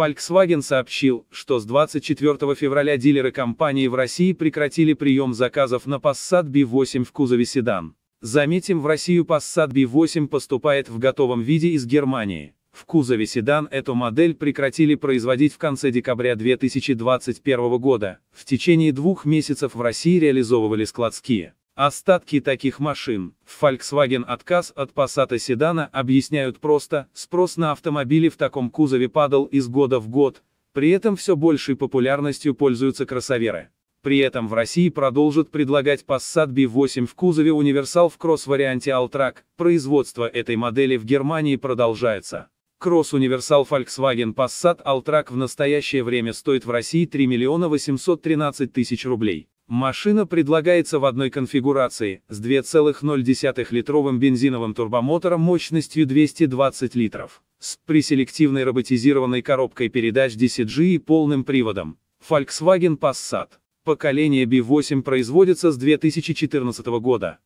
Volkswagen сообщил, что с 24 февраля дилеры компании в России прекратили прием заказов на Passat B8 в кузове седан. Заметим, в Россию Passat B8 поступает в готовом виде из Германии. В кузове седан эту модель прекратили производить в конце декабря 2021 года. В течение двух месяцев в России реализовывали складские. Остатки таких машин в Volkswagen отказ от Passat седана объясняют просто, спрос на автомобили в таком кузове падал из года в год, при этом все большей популярностью пользуются кроссоверы. При этом в России продолжат предлагать Passat B8 в кузове универсал в кросс-варианте Alltrack, производство этой модели в Германии продолжается. Кросс-универсал Volkswagen Passat Alltrack в настоящее время стоит в России 3 миллиона 813 тысяч рублей. Машина предлагается в одной конфигурации, с 2,0-литровым бензиновым турбомотором мощностью 220 литров, с преселективной роботизированной коробкой передач DCG и полным приводом. Volkswagen Passat. Поколение B8 производится с 2014 года.